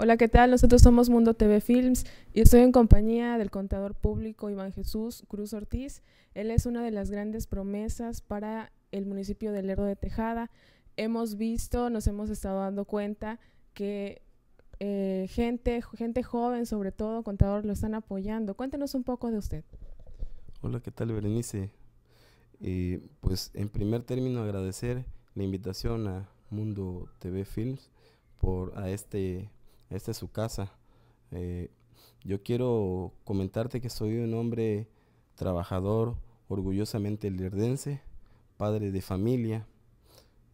Hola, ¿qué tal? Nosotros somos Mundo TV Films y estoy en compañía del contador público Iván Jesús Cruz Ortiz. Él es una de las grandes promesas para el municipio de Lerdo de Tejada. Hemos visto, nos hemos estado dando cuenta que eh, gente, gente joven, sobre todo, contador, lo están apoyando. Cuéntenos un poco de usted. Hola, ¿qué tal, Berenice? pues en primer término agradecer la invitación a Mundo TV Films por a este esta es su casa. Eh, yo quiero comentarte que soy un hombre trabajador, orgullosamente lerdense, padre de familia,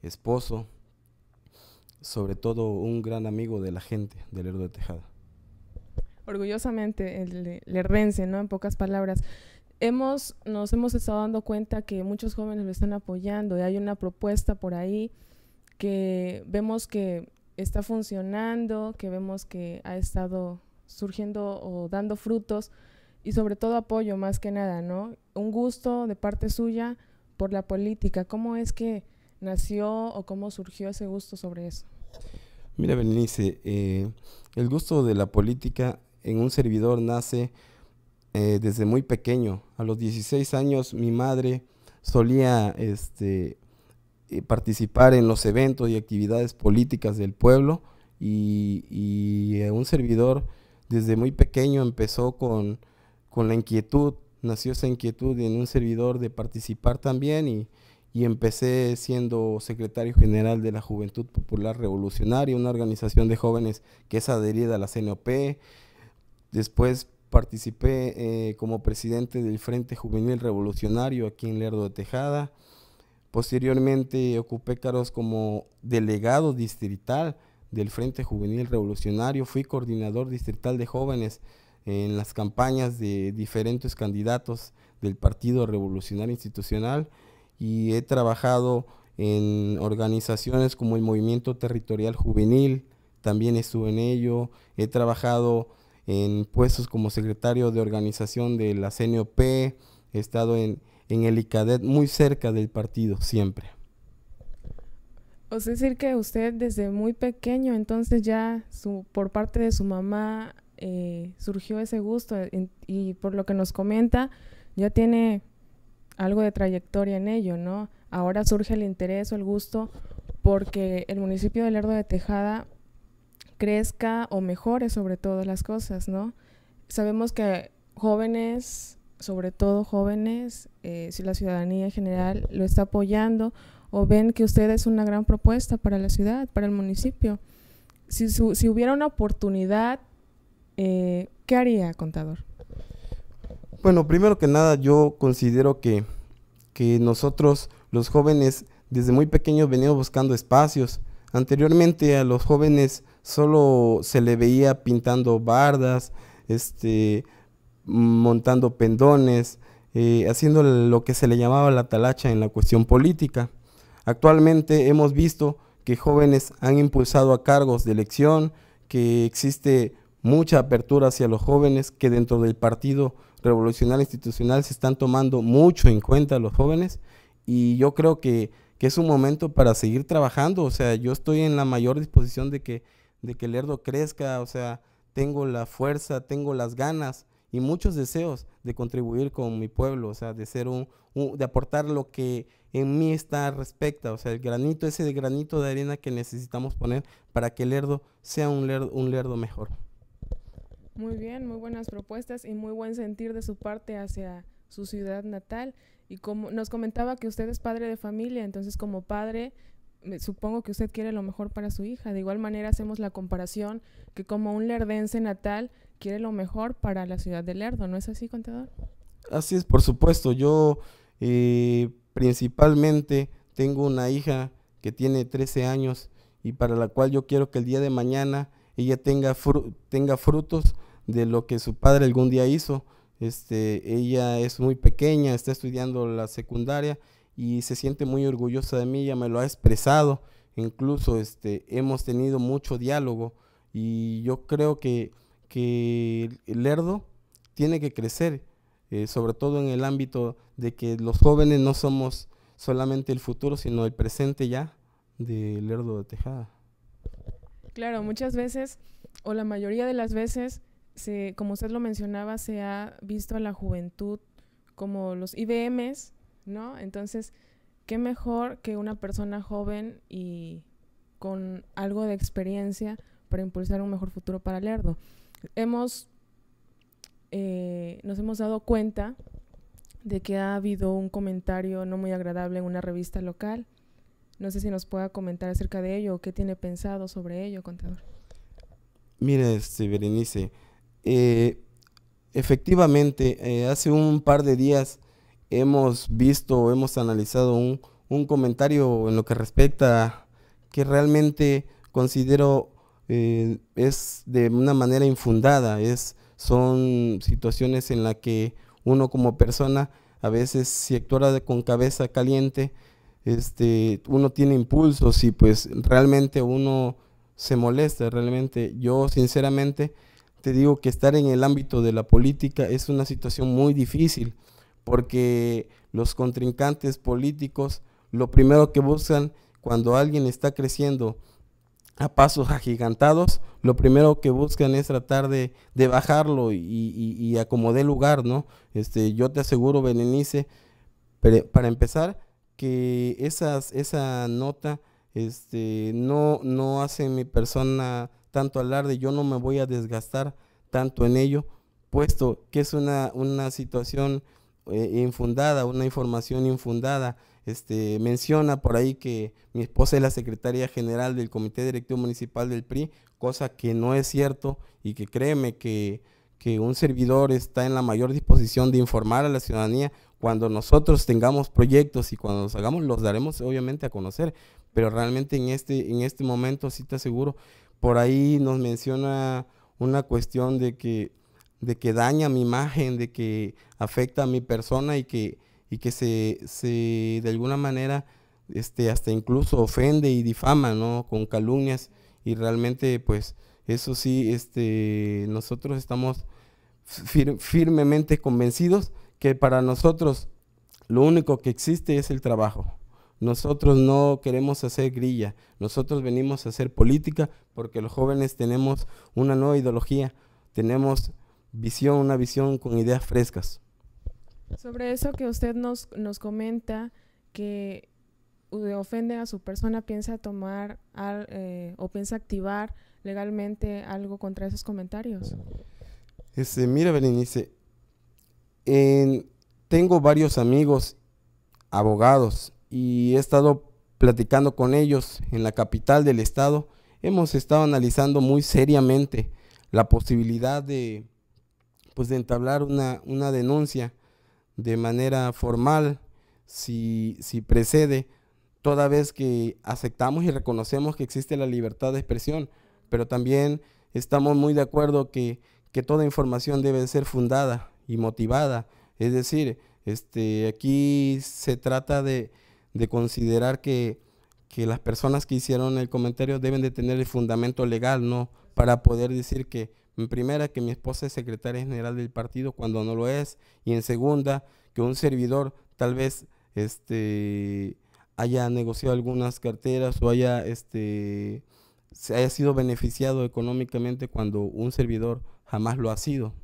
esposo, sobre todo un gran amigo de la gente del Lerdo de Tejada. Orgullosamente el lerdense, ¿no? En pocas palabras. Hemos, nos hemos estado dando cuenta que muchos jóvenes lo están apoyando y hay una propuesta por ahí que vemos que está funcionando, que vemos que ha estado surgiendo o dando frutos y sobre todo apoyo más que nada, ¿no? Un gusto de parte suya por la política. ¿Cómo es que nació o cómo surgió ese gusto sobre eso? Mira, Benice, eh, el gusto de la política en un servidor nace eh, desde muy pequeño. A los 16 años mi madre solía este, eh, participar en los eventos y actividades políticas del pueblo y, eh, un servidor desde muy pequeño empezó con, la inquietud, nació esa inquietud en un servidor de participar también y, empecé siendo secretario general de la Juventud Popular Revolucionaria, una organización de jóvenes que es adherida a la CNOP. Después participé eh, como presidente del Frente Juvenil Revolucionario aquí en Lerdo de Tejada. Posteriormente ocupé cargos como delegado distrital del Frente Juvenil Revolucionario, fui coordinador distrital de jóvenes en las campañas de diferentes candidatos del Partido Revolucionario Institucional y he trabajado en organizaciones como el Movimiento Territorial Juvenil, también estuve en ello, he trabajado en puestos como secretario de organización de la CNOP, he estado en en el ICADET, muy cerca del partido, siempre. O sea, decir que usted desde muy pequeño, entonces ya su, por parte de su mamá eh, surgió ese gusto eh, y por lo que nos comenta, ya tiene algo de trayectoria en ello, ¿no? Ahora surge el interés o el gusto porque el municipio de Lerdo de Tejada crezca o mejore sobre todo las cosas, ¿no? Sabemos que jóvenes sobre todo jóvenes, eh, si la ciudadanía en general lo está apoyando o ven que usted es una gran propuesta para la ciudad, para el municipio. Si, si hubiera una oportunidad, eh, ¿qué haría, contador? Bueno, primero que nada, yo considero que, nosotros, los jóvenes, desde muy pequeños venimos buscando espacios. Anteriormente a los jóvenes solo se le veía pintando bardas, este, montando pendones, eh, haciendo lo que se le llamaba la talacha en la cuestión política. Actualmente hemos visto que jóvenes han impulsado a cargos de elección, que existe mucha apertura hacia los jóvenes, que dentro del Partido Revolucionario Institucional se están tomando mucho en cuenta los jóvenes y yo creo que, que, es un momento para seguir trabajando, o sea, yo estoy en la mayor disposición de que, de que Lerdo crezca, o sea, tengo la fuerza, tengo las ganas y muchos deseos de contribuir con mi pueblo, o sea, de ser un, de aportar lo que en mí está respecto, o sea, el granito, ese granito de arena que necesitamos poner para que el Lerdo sea un Lerdo, un Lerdo mejor. Muy bien, muy buenas propuestas y muy buen sentir de su parte hacia su ciudad natal. Y como nos comentaba que usted es padre de familia, entonces como padre supongo que usted quiere lo mejor para su hija. De igual manera hacemos la comparación que como un lerdense natal quiere lo mejor para la ciudad de Lerdo, ¿no es así, contador? Así es, por supuesto. Yo eh, principalmente tengo una hija que tiene 13 años y para la cual yo quiero que el día de mañana ella tenga, tenga frutos de lo que su padre algún día hizo. Este, ella es muy pequeña, está estudiando la secundaria y se siente muy orgullosa de mí, ya me lo ha expresado, incluso este, hemos tenido mucho diálogo y yo creo que que Lerdo tiene que crecer, eh, sobre todo en el ámbito de que los jóvenes no somos solamente el futuro, sino el presente ya de Lerdo de Tejada. Claro, muchas veces, o la mayoría de las veces, como usted lo mencionaba, se ha visto a la juventud como los IBMs, ¿no? Entonces, qué mejor que una persona joven y con algo de experiencia para impulsar un mejor futuro para Lerdo hemos, eh, nos hemos dado cuenta de que ha habido un comentario no muy agradable en una revista local. No sé si nos pueda comentar acerca de ello o qué tiene pensado sobre ello, contador. Mire, este, Berenice, eh, efectivamente, eh, hace un par de días hemos visto, hemos analizado un, un comentario en lo que respecta que realmente considero eh, es de una manera infundada, es, son situaciones en las que uno como persona a veces si actúa con cabeza caliente, este, uno tiene impulsos y pues realmente uno se molesta, realmente yo sinceramente te digo que estar en el ámbito de la política es una situación muy difícil porque los contrincantes políticos lo primero que buscan cuando alguien está creciendo a pasos agigantados, lo primero que buscan es tratar de, bajarlo y, y, y lugar, ¿no? Este, yo te aseguro, Benenice, para empezar, que esas, esa nota este, no, no hace mi persona tanto alarde, yo no me voy a desgastar tanto en ello, puesto que es una, una situación eh, infundada, una información infundada este, menciona por ahí que mi esposa es la secretaria general del Comité Directivo Municipal del PRI, cosa que no es cierto y que créeme que, que un servidor está en la mayor disposición de informar a la ciudadanía cuando nosotros tengamos proyectos y cuando los hagamos, los daremos obviamente a conocer, pero realmente en este, en este momento, sí te aseguro, por ahí nos menciona una cuestión de que, de que daña mi imagen, de que afecta a mi persona y que y que se, de alguna manera este, hasta incluso ofende y difama, ¿no? Con calumnias y realmente pues eso sí, este, nosotros estamos firmemente convencidos que para nosotros lo único que existe es el trabajo. Nosotros no queremos hacer grilla, nosotros venimos a hacer política porque los jóvenes tenemos una nueva ideología, tenemos visión, una visión con ideas frescas. Sobre eso que usted nos, nos comenta, que ofende a su persona, piensa tomar eh, o piensa activar legalmente algo contra esos comentarios. Este, mira, Berenice, en, tengo varios amigos abogados y he estado platicando con ellos en la capital del estado. Hemos estado analizando muy seriamente la posibilidad de, pues, de entablar una, una denuncia de manera formal, si, si precede, toda vez que aceptamos y reconocemos que existe la libertad de expresión, pero también estamos muy de acuerdo que, que toda información debe ser fundada y motivada. Es decir, este, aquí se trata de, considerar que, que, las personas que hicieron el comentario deben de tener el fundamento legal, ¿no? Para poder decir que en primera, que mi esposa es secretaria general del partido cuando no lo es. Y en segunda, que un servidor tal vez este, haya negociado algunas carteras o haya, este, se haya sido beneficiado económicamente cuando un servidor jamás lo ha sido.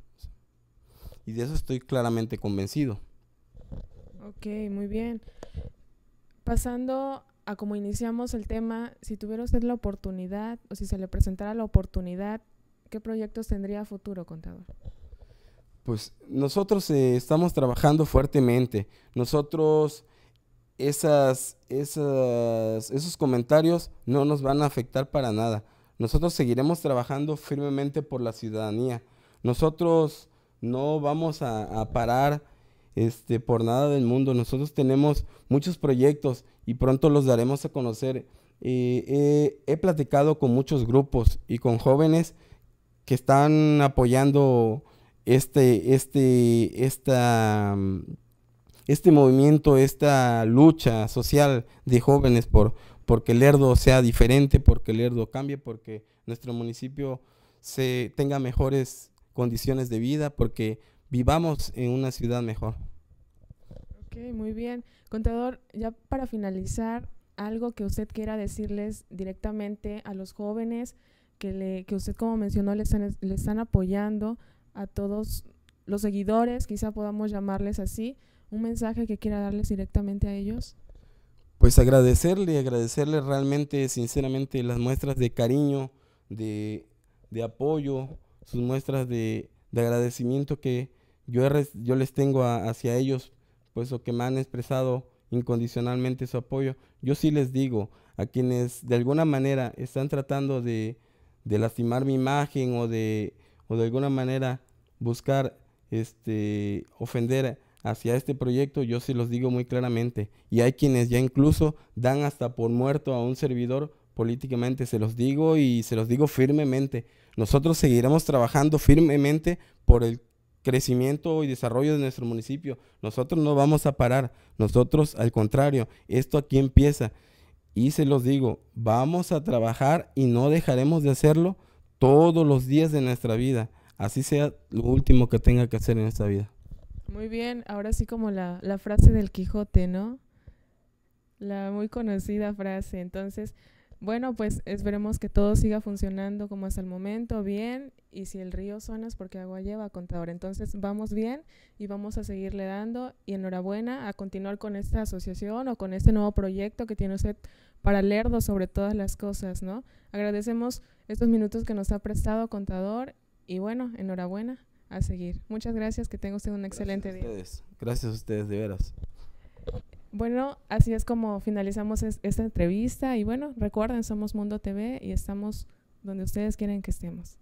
Y de eso estoy claramente convencido. Ok, muy bien. Pasando a como iniciamos el tema, si tuviera usted la oportunidad o si se le presentara la oportunidad ¿Qué proyectos tendría futuro, contador? Pues nosotros eh, estamos trabajando fuertemente. Nosotros esas, esos comentarios no nos van a afectar para nada. Nosotros seguiremos trabajando firmemente por la ciudadanía. Nosotros no vamos a, parar este, por nada del mundo. Nosotros tenemos muchos proyectos y pronto los daremos a conocer. Eh, eh, he platicado con muchos grupos y con jóvenes que están apoyando este, este, esta, mm, este movimiento, esta lucha social de jóvenes por porque el Lerdo sea diferente, porque el Erdo cambie, porque nuestro municipio se tenga mejores condiciones de vida, porque vivamos en una ciudad mejor. Ok, muy bien. Contador, ya para finalizar, algo que usted quiera decirles directamente a los jóvenes que, le, que usted, como mencionó, le están, le están apoyando a todos los seguidores, quizá podamos llamarles así, un mensaje que quiera darles directamente a ellos? Pues agradecerle, agradecerle realmente, sinceramente, las muestras de cariño, de, apoyo, sus muestras de, agradecimiento que yo, yo les tengo hacia ellos, puesto que me han expresado incondicionalmente su apoyo. Yo sí les digo a quienes de alguna manera están tratando de, de lastimar mi imagen o de, de alguna manera buscar este, ofender hacia este proyecto, yo se los digo muy claramente. Y hay quienes ya incluso dan hasta por muerto a un servidor políticamente, se los digo y se los digo firmemente. Nosotros seguiremos trabajando firmemente por el crecimiento y desarrollo de nuestro municipio. Nosotros no vamos a parar, nosotros al contrario, esto aquí empieza. Y se los digo, vamos a trabajar y no dejaremos de hacerlo todos los días de nuestra vida, así sea lo último que tenga que hacer en esta vida. Muy bien, ahora sí como la, la frase del Quijote, ¿no? La muy conocida frase. Entonces, bueno, pues esperemos que todo siga funcionando como hasta el momento, bien. Y si el río suena es porque agua lleva, contador. Entonces vamos bien y vamos a seguirle dando. Y enhorabuena a continuar con esta asociación o con este nuevo proyecto que tiene usted para Lerdo sobre todas las cosas, ¿no? Agradecemos estos minutos que nos ha prestado, contador. Y bueno, enhorabuena a seguir. Muchas gracias, que tenga usted un excelente día. Gracias a ustedes, de veras. Bueno, así es como finalizamos esta entrevista y bueno, recuerden, somos Mundo TV y estamos donde ustedes quieren que estemos.